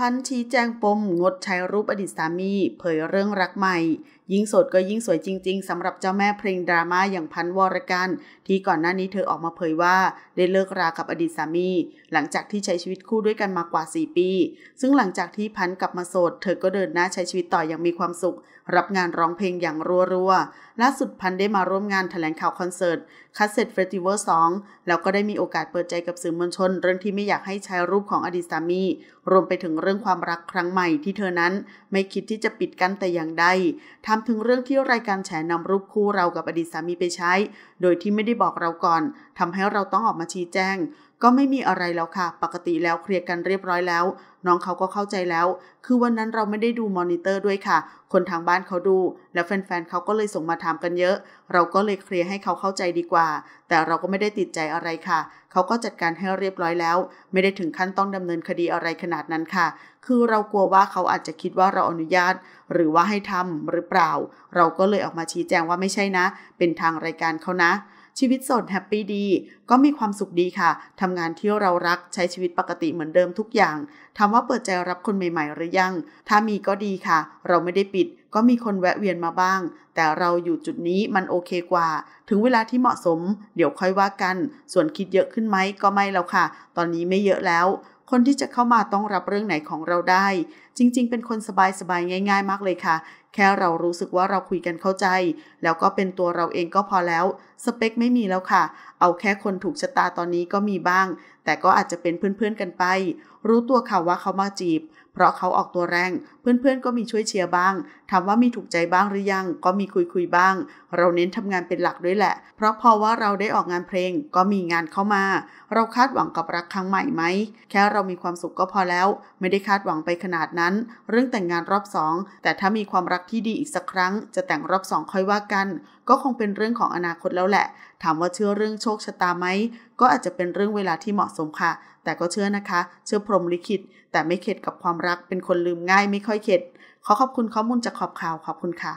พันชี้แจงปมงดใช้รูปอดีตสามี เผยเรื่องรักใหม่ ยิ่งสดก็ยิ่งสวยจริงๆสำหรับเจ้าแม่เพลงดราม่าอย่างพันวรกันที่ก่อนหน้านี้เธอออกมาเผยว่าได้เลิกรากับอดีตสามี หลังจากที่ใช้ชีวิตคู่ด้วยกันมากว่า 4 ปี ซึ่งหลังจากที่พันกลับมาโสด เธอก็เดินหน้าใช้ชีวิตต่ออย่างมีความสุข รับงานร้องเพลงอย่างรัวๆล่าสุดพันได้มาร่วมงานแถลงข่าวคอนเสิร์ตคัสเซ็ตเฟสติวัลงแล้วก็ได้มีโอกาสเปิดใจกับสื่อมวลชน เรื่องที่ไม่อยากให้ใช้รูปของอดีตสามี รวมไปถึงเรื่องความรักครั้งใหม่ที่เธอนั้นไม่คิดที่จะปิดกั้นแต่อย่างใด ทำถึงเรื่องที่รายการแฉนำรูปคู่เรากับอดีตสามีไปใช้ โดยที่ไม่ได้บอกเราก่อน ทำให้เราต้องออกมาชี้แจงก็ไม่มีอะไรแล้วค่ะ ปกติแล้วเคลียร์กันเรียบร้อยแล้ว น้องเขาก็เข้าใจแล้ว คือวันนั้นเราไม่ได้ดูมอนิเตอร์ด้วยค่ะ คนทางบ้านเขาดูแล้วแฟนๆเขาก็เลยส่งมาถามกันเยอะ เราก็เลยเคลียร์ให้เขาเข้าใจดีกว่า แต่เราก็ไม่ได้ติดใจอะไรค่ะ เขาก็จัดการให้เรียบร้อยแล้ว ไม่ได้ถึงขั้นต้องดำเนินคดีอะไรขนาดนั้นค่ะ คือเรากลัวว่าเขาอาจจะคิดว่าเราอนุญาต หรือว่าให้ทำหรือเปล่า เราก็เลยออกมาชี้แจงว่าไม่ใช่นะ เป็นทางรายการเขานะชีวิตสดแฮปปี้ดี ก็มีความสุขดีค่ะทำงานที่เรารักใช้ชีวิตปกติเหมือนเดิมทุกอย่างถามว่าเปิดใจรับคนใหม่ ๆ หรือยัง ถ้ามีก็ดีค่ะ เราไม่ได้ปิด ก็มีคนแวะเวียนมาบ้าง แต่เราอยู่จุดนี้มันโอเคกว่า ถึงเวลาที่เหมาะสม เดี๋ยวค่อยว่ากัน ส่วนคิดเยอะขึ้นไหมก็ไม่แล้วค่ะ ตอนนี้ไม่เยอะแล้ว คนที่จะเข้ามาต้องรับเรื่องไหนของเราได้ จริงๆ เป็นคนสบายๆง่าย ๆ มากเลยค่ะแค่เรารู้สึกว่าเราคุยกันเข้าใจ แล้วก็เป็นตัวเราเองก็พอแล้ว สเปคไม่มีแล้วค่ะ เอาแค่คนถูกชะตาตอนนี้ก็มีบ้าง แต่ก็อาจจะเป็นเพื่อนๆกันไป รู้ตัวค่ะว่าเขามาจีบ เพราะเขาออกตัวแรง เพื่อนๆ ก็มีช่วยเชียร์บ้างถามว่ามีถูกใจบ้างหรือยัง ก็มีคุยคุยบ้าง เราเน้นทำงานเป็นหลักด้วยแหละ เพราะพอว่าเราได้ออกงานเพลง ก็มีงานเข้ามา เราคาดหวังกับรักครั้งใหม่ไหมแค่เรามีความสุขก็พอแล้ว ไม่ได้คาดหวังไปขนาดนั้น เรื่องแต่งงานรอบสองแต่ถ้ามีความรักที่ดีอีกสักครั้ง จะแต่งรอบสองค่อยว่ากัน ก็คงเป็นเรื่องของอนาคตแล้วแหละ ถามว่าเชื่อเรื่องโชคชะตาไหมก็อาจจะเป็นเรื่องเวลาที่เหมาะสมค่ะ แต่ก็เชื่อนะคะ เชื่อพรหมลิขิตแต่ไม่เข็ดกับความรักเป็นคนลืมง่ายไม่ค่อยเข็ดขอขอบคุณข้อมูลจากขอบข่าวขอบคุณค่ะ